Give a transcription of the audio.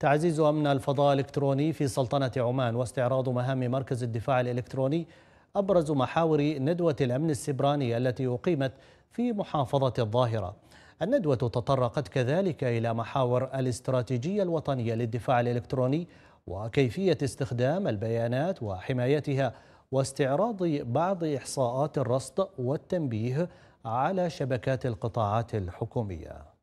تعزيز أمن الفضاء الإلكتروني في سلطنة عمان واستعراض مهام مركز الدفاع الإلكتروني أبرز محاور ندوة الأمن السبراني التي أقيمت في محافظة الظاهرة الندوة تطرقت كذلك إلى محاور الاستراتيجية الوطنية للدفاع الإلكتروني وكيفية استخدام البيانات وحمايتها واستعراض بعض إحصاءات الرصد والتنبيه على شبكات القطاعات الحكومية